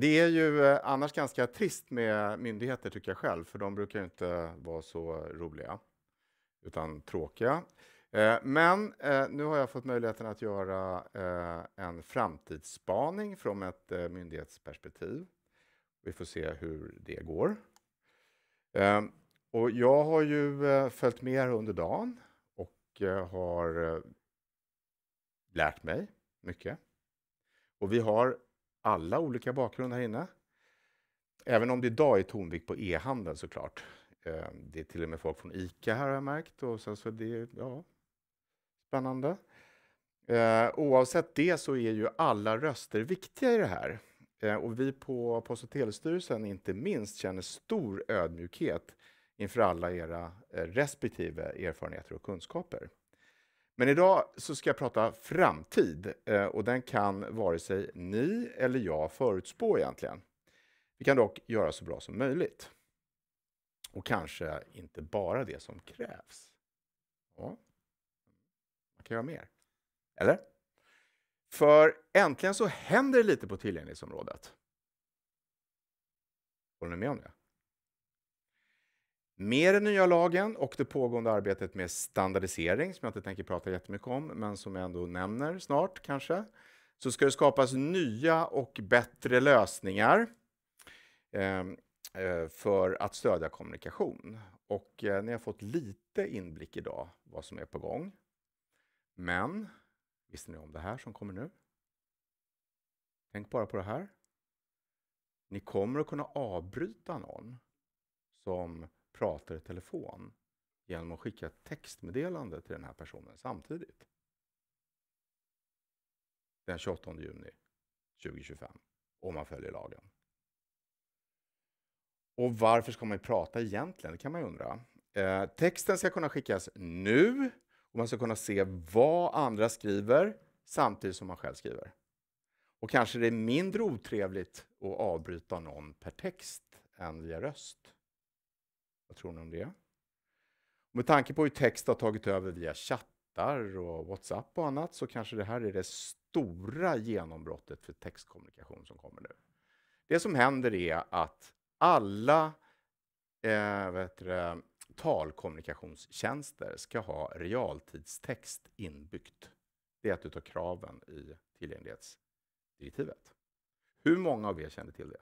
Det är ju eh, annars ganska trist med myndigheter tycker jag själv, för de brukar inte vara så roliga, utan tråkiga. Eh, men eh, nu har jag fått möjligheten att göra en framtidsspaning från ett myndighetsperspektiv. Vi får se hur det går. Ehm, och jag har ju följt med här under dagen och har lärt mig mycket. Och vi har alla olika bakgrunder här inne. Även om det idag är tonvikt på e-handel såklart. Eh, det är till och med folk från ICA här har jag märkt och sen så det, ja, spännande. Eh, oavsett det så är ju alla röster viktiga i det här. Eh, och vi på Post och telestyrelsen inte minst känner stor ödmjukhet inför alla era respektive erfarenheter och kunskaper. Men idag så ska jag prata framtid eh, och den kan vare sig ni eller jag förutspå egentligen. Vi kan dock göra så bra som möjligt. Och kanske inte bara det som krävs. Ja, man kan göra mer. Eller? För äntligen så händer det lite på tillgänglighetsområdet. Håller ni med om det? Med den nya lagen och det pågående arbetet med standardisering, som jag inte tänker prata jättemycket om, men som jag ändå nämner snart kanske, så ska det skapas nya och bättre lösningar eh, eh, för att stödja kommunikation. Och eh, ni har fått lite inblick idag vad som är på gång. Men visste ni om det här som kommer nu? Tänk bara på det här. Ni kommer att kunna avbryta någon som pratar i telefon genom att skicka ett textmeddelande till den här personen samtidigt. Den 28 juni 2025, om man följer lagen. Och varför ska man prata egentligen? Det kan man ju undra. Eh, texten ska kunna skickas nu och man ska kunna se vad andra skriver samtidigt som man själv skriver. Och kanske det är mindre otrevligt att avbryta någon per text än via röst. Vad tror ni om det? Med tanke på hur text har tagit över via chattar och WhatsApp och annat så kanske det här är det stora genombrottet för textkommunikation som kommer nu. Det som händer är att alla eh, vet det, talkommunikationstjänster ska ha realtidstext inbyggt. Det är ett av kraven i tillgänglighetsdirektivet. Hur många av er känner till det?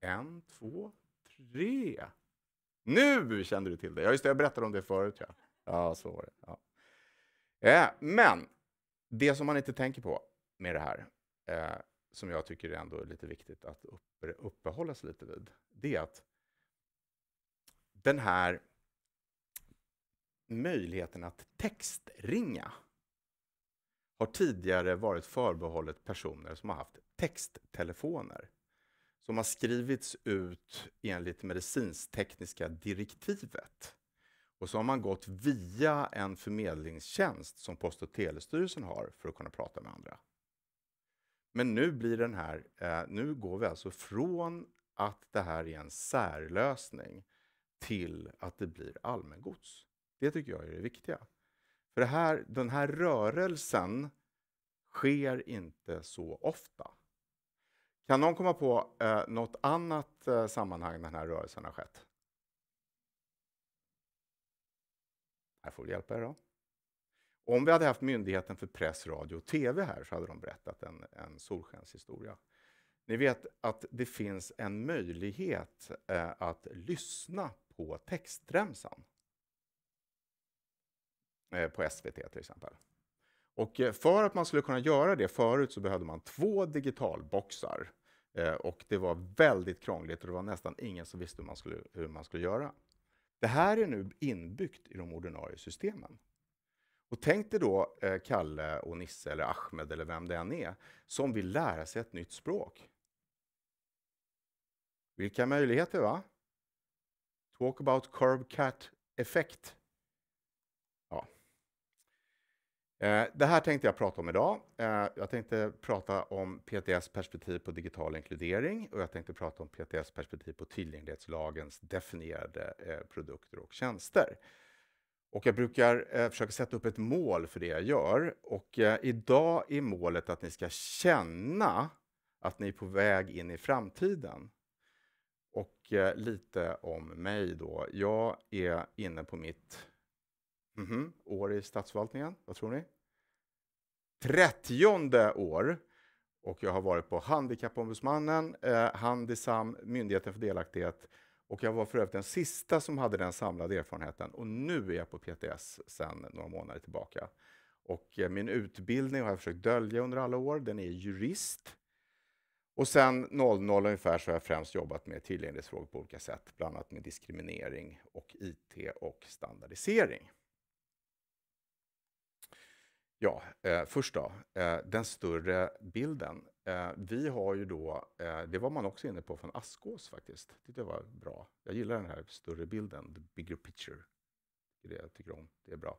En, två, tre. Nu kände du till det! Ja, just det, jag berättade om det förut. Ja, ja så var det. Ja. Eh, men det som man inte tänker på med det här, eh, som jag tycker ändå är lite viktigt att upp, uppehålla sig lite vid, det är att den här möjligheten att textringa har tidigare varit förbehållet personer som har haft texttelefoner som har skrivits ut enligt medicinstekniska direktivet. Och så har man gått via en förmedlingstjänst som Post och telestyrelsen har för att kunna prata med andra. Men nu blir den här, eh, nu går vi alltså från att det här är en särlösning till att det blir allmängods. Det tycker jag är det viktiga. För det här, den här rörelsen sker inte så ofta. Kan någon komma på eh, något annat eh, sammanhang den här rörelsen har skett? Här får vi hjälpa er då. Om vi hade haft Myndigheten för press, radio och TV här så hade de berättat en, en solskenshistoria. Ni vet att det finns en möjlighet eh, att lyssna på textremsan. Eh, på SVT till exempel. Och eh, för att man skulle kunna göra det förut så behövde man två digitalboxar Eh, och det var väldigt krångligt och det var nästan ingen som visste hur man, skulle, hur man skulle göra. Det här är nu inbyggt i de ordinarie systemen. Och tänk dig då eh, Kalle och Nisse eller Ahmed eller vem det än är som vill lära sig ett nytt språk. Vilka möjligheter va? Talk about curb cut effect. Eh, det här tänkte jag prata om idag. Eh, jag tänkte prata om PTS perspektiv på digital inkludering och jag tänkte prata om PTS perspektiv på tillgänglighetslagens definierade eh, produkter och tjänster. Och jag brukar försöka sätta upp ett mål för det jag gör och idag är målet att ni ska känna att ni är på väg in i framtiden. Och lite om mig då. Jag är inne på mitt Mm -hmm. År i statsförvaltningen, vad tror ni? Trettionde år! Och jag har varit på Handikappombudsmannen, eh, Handisam, Myndigheten för delaktighet och jag var för övrigt den sista som hade den samlade erfarenheten. Och nu är jag på PTS sedan några månader tillbaka. Och eh, min utbildning har jag försökt dölja under alla år, den är jurist. Och sen 00 ungefär så har jag främst jobbat med tillgänglighetsfrågor på olika sätt, bland annat med diskriminering och IT och standardisering. Ja, eh, först då, eh, den större bilden. Eh, vi har ju då, eh, det var man också inne på från Askås faktiskt. Det var bra. Jag gillar den här större bilden, the bigger picture. Det är det jag tycker om, det är bra.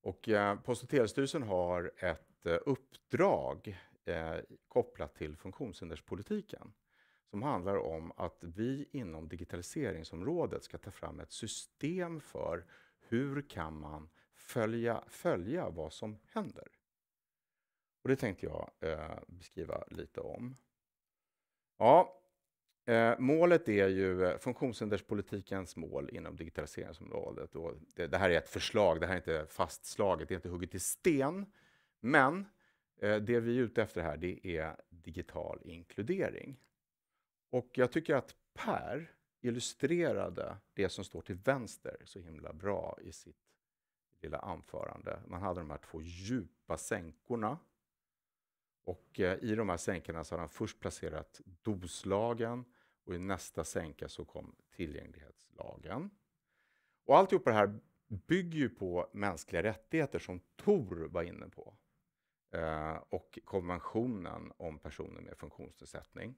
Och eh, Post och telestyrelsen har ett eh, uppdrag kopplat till funktionshinderspolitiken som handlar om att vi inom digitaliseringsområdet ska ta fram ett system för hur kan man följa, följa vad som händer. Och det tänkte jag eh, beskriva lite om. Ja, eh, målet är ju eh, funktionshinderspolitikens mål inom digitaliseringsområdet. Och det, det, här är ett förslag, det här är inte fastslaget, det är inte hugget i sten. Men eh, det vi är ute efter här, det är digital inkludering. Och jag tycker att Per illustrerade det som står till vänster så himla bra i sitt lilla anförande. Man hade de här två djupa sänkorna. Och eh, i de här sänkorna så hade han först placerat doslagen och i nästa sänka så kom tillgänglighetslagen. Och alltihop det här bygger ju på mänskliga rättigheter som Tor var inne på. Eh, och konventionen om personer med funktionsnedsättning.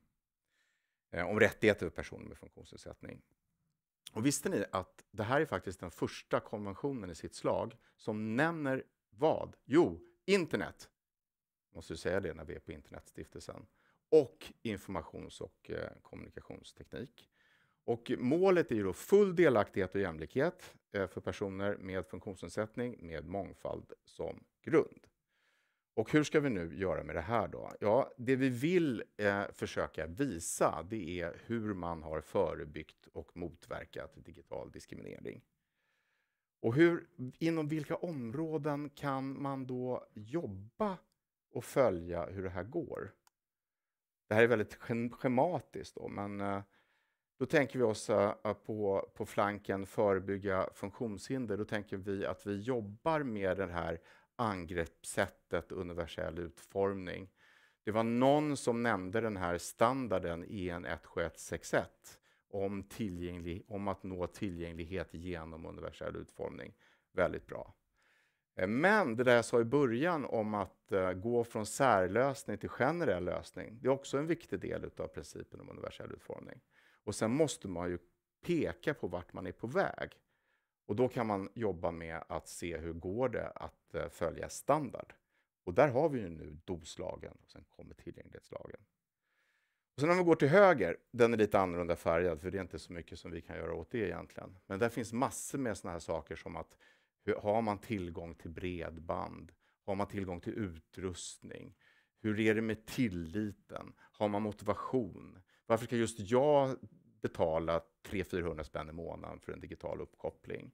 Eh, om rättigheter för personer med funktionsnedsättning. Och visste ni att det här är faktiskt den första konventionen i sitt slag som nämner vad? Jo, internet. Måste ju säga det när vi är på Internetstiftelsen. Och informations och eh, kommunikationsteknik. Och målet är ju då full delaktighet och jämlikhet eh, för personer med funktionsnedsättning med mångfald som grund. Och hur ska vi nu göra med det här då? Ja, det vi vill eh, försöka visa, det är hur man har förebyggt och motverkat digital diskriminering. Och hur, inom vilka områden kan man då jobba och följa hur det här går? Det här är väldigt schematiskt, då, men eh, då tänker vi oss eh, eh, på, på flanken förebygga funktionshinder. Då tänker vi att vi jobbar med den här angreppssättet universell utformning. Det var någon som nämnde den här standarden EN 17161 om, tillgänglig, om att nå tillgänglighet genom universell utformning. Väldigt bra. Eh, men det där jag sa i början om att eh, gå från särlösning till generell lösning, det är också en viktig del av principen om universell utformning. Och sen måste man ju peka på vart man är på väg. Och då kan man jobba med att se hur går det att eh, följa standard. Och där har vi ju nu doslagen och sen kommer tillgänglighetslagen. Och sen om vi går till höger, den är lite annorlunda färgad för det är inte så mycket som vi kan göra åt det egentligen. Men där finns massor med sådana här saker som att har man tillgång till bredband? Har man tillgång till utrustning? Hur är det med tilliten? Har man motivation? Varför ska just jag betala 300-400 spänn i månaden för en digital uppkoppling.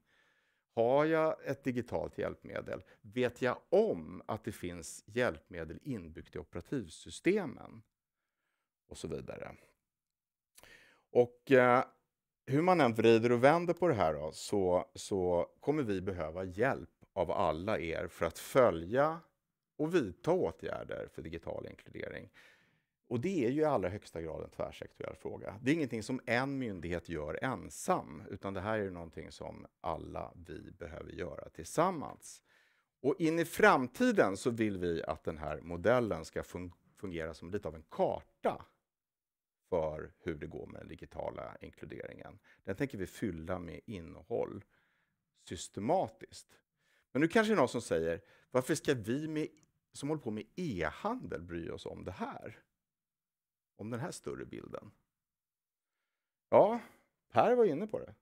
Har jag ett digitalt hjälpmedel? Vet jag om att det finns hjälpmedel inbyggt i operativsystemen? Och så vidare. Och eh, hur man än vrider och vänder på det här då, så, så kommer vi behöva hjälp av alla er för att följa och vidta åtgärder för digital inkludering. Och det är ju i allra högsta grad en tvärsektoriell fråga. Det är ingenting som en myndighet gör ensam, utan det här är ju någonting som alla vi behöver göra tillsammans. Och in i framtiden så vill vi att den här modellen ska fun fungera som lite av en karta för hur det går med den digitala inkluderingen. Den tänker vi fylla med innehåll systematiskt. Men nu kanske någon som säger, varför ska vi med, som håller på med e-handel bry oss om det här? om den här större bilden? Ja, Per var inne på det.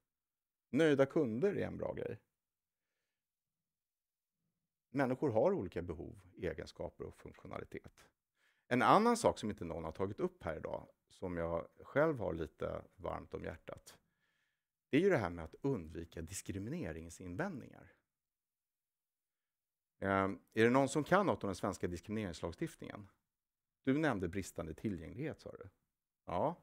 Nöjda kunder är en bra grej. Människor har olika behov, egenskaper och funktionalitet. En annan sak som inte någon har tagit upp här idag, som jag själv har lite varmt om hjärtat, det är ju det här med att undvika diskrimineringsinvändningar. Ehm, är det någon som kan något om den svenska diskrimineringslagstiftningen? Du nämnde bristande tillgänglighet, sa du. Ja.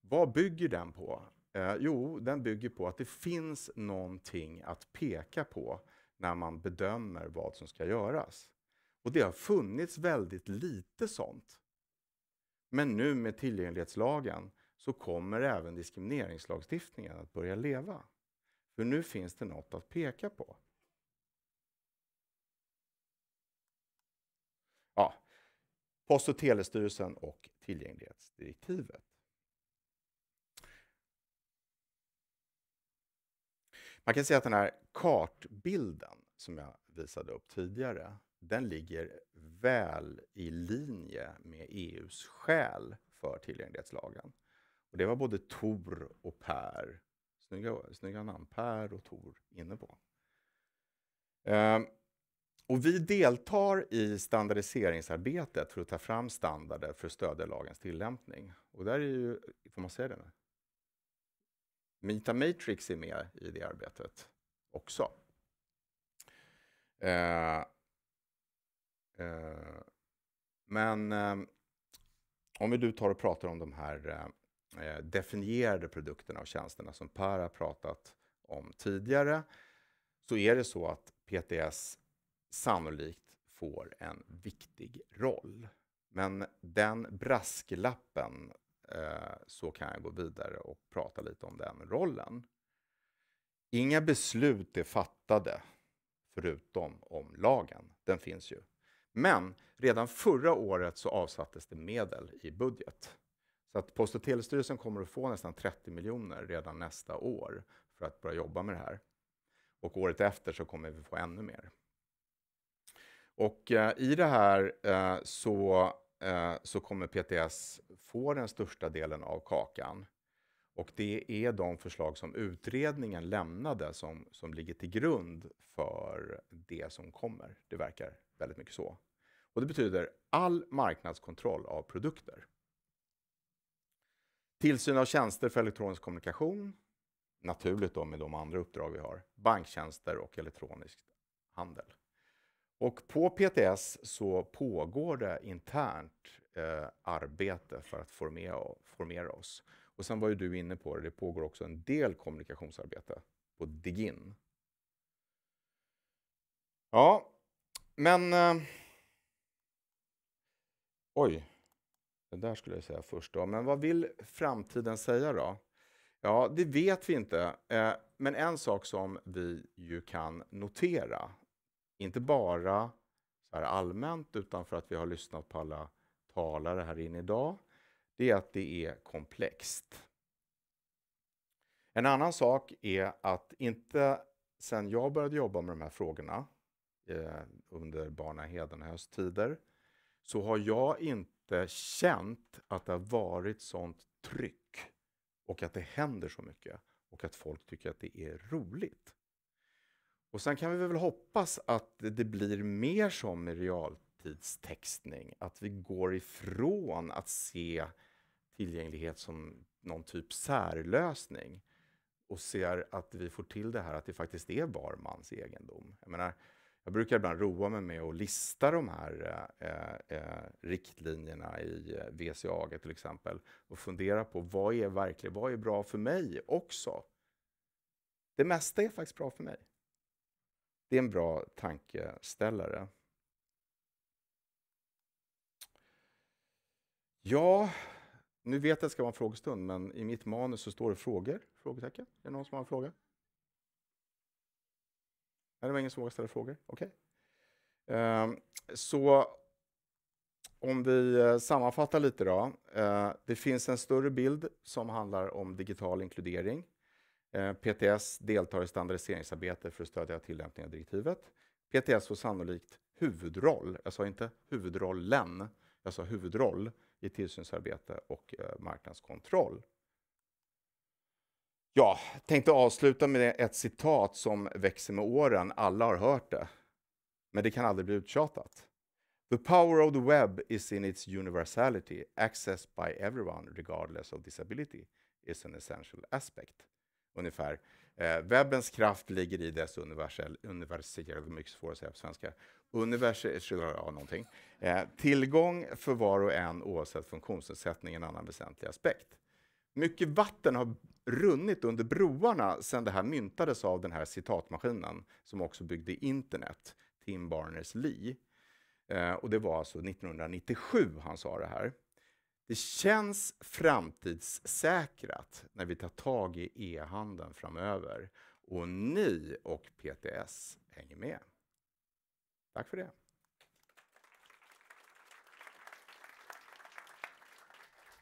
Vad bygger den på? Eh, jo, den bygger på att det finns någonting att peka på när man bedömer vad som ska göras. Och det har funnits väldigt lite sånt. Men nu med tillgänglighetslagen så kommer även diskrimineringslagstiftningen att börja leva. För nu finns det något att peka på. Post och telestyrelsen och tillgänglighetsdirektivet. Man kan säga att den här kartbilden som jag visade upp tidigare, den ligger väl i linje med EUs skäl för tillgänglighetslagen. Och det var både Tor och Per, snygga, snygga namn, Per och Tor inne på. Ehm, och vi deltar i standardiseringsarbetet för att ta fram standarder för att stödja lagens tillämpning. Och där är ju, får man säga det nu? Mita Matrix är med i det arbetet också. Eh, eh, men eh, om vi nu tar och pratar om de här eh, definierade produkterna och tjänsterna som Per har pratat om tidigare, så är det så att PTS sannolikt får en viktig roll. Men den brasklappen eh, så kan jag gå vidare och prata lite om den rollen. Inga beslut är fattade förutom om lagen. Den finns ju. Men redan förra året så avsattes det medel i budget. Så att Post och telestyrelsen kommer att få nästan 30 miljoner redan nästa år för att börja jobba med det här. Och året efter så kommer vi få ännu mer. Och eh, i det här eh, så, eh, så kommer PTS få den största delen av kakan. Och det är de förslag som utredningen lämnade som, som ligger till grund för det som kommer. Det verkar väldigt mycket så. Och det betyder all marknadskontroll av produkter. Tillsyn av tjänster för elektronisk kommunikation, naturligt då med de andra uppdrag vi har, banktjänster och elektronisk handel. Och på PTS så pågår det internt eh, arbete för att formera, formera oss. Och sen var ju du inne på det, det pågår också en del kommunikationsarbete på Digin. Ja, men... Eh, oj, det där skulle jag säga först då. Men vad vill framtiden säga då? Ja, det vet vi inte. Eh, men en sak som vi ju kan notera inte bara så här allmänt, utan för att vi har lyssnat på alla talare här inne idag, det är att det är komplext. En annan sak är att inte sen jag började jobba med de här frågorna eh, under Barna och Hösttider, så har jag inte känt att det har varit sånt tryck och att det händer så mycket och att folk tycker att det är roligt. Och sen kan vi väl hoppas att det blir mer som med realtidstextning, att vi går ifrån att se tillgänglighet som någon typ särlösning och ser att vi får till det här att det faktiskt är var mans egendom. Jag, menar, jag brukar ibland roa mig med att lista de här eh, eh, riktlinjerna i eh, VCA till exempel och fundera på vad är verkligen, vad är bra för mig också? Det mesta är faktiskt bra för mig. Det är en bra tankeställare. Ja, nu vet jag att det ska vara en frågestund, men i mitt manus så står det frågor? Frågetecken? Är det någon som har en fråga? Nej, det var ingen som vågade ställa frågor. Okej. Okay. Ehm, så om vi eh, sammanfattar lite då. Eh, det finns en större bild som handlar om digital inkludering. Eh, PTS deltar i standardiseringsarbetet för att stödja tillämpningen av direktivet. PTS får sannolikt huvudroll, jag sa inte huvudrollen, jag sa huvudroll i tillsynsarbete och eh, marknadskontroll. Jag tänkte avsluta med ett citat som växer med åren. Alla har hört det, men det kan aldrig bli uttjatat. The power of the web is in its universality. Access by everyone, regardless of disability, is an essential aspect ungefär. Eh, webbens kraft ligger i dess universell, universitet, mycket svårt att säga på svenska, universell, ja, någonting. Eh, tillgång för var och en oavsett funktionsnedsättning är en annan väsentlig aspekt. Mycket vatten har runnit under broarna sedan det här myntades av den här citatmaskinen som också byggde internet, Tim Barners-Lee. Eh, och det var alltså 1997 han sa det här. Det känns framtidssäkrat när vi tar tag i e-handeln framöver och ni och PTS hänger med. Tack för det.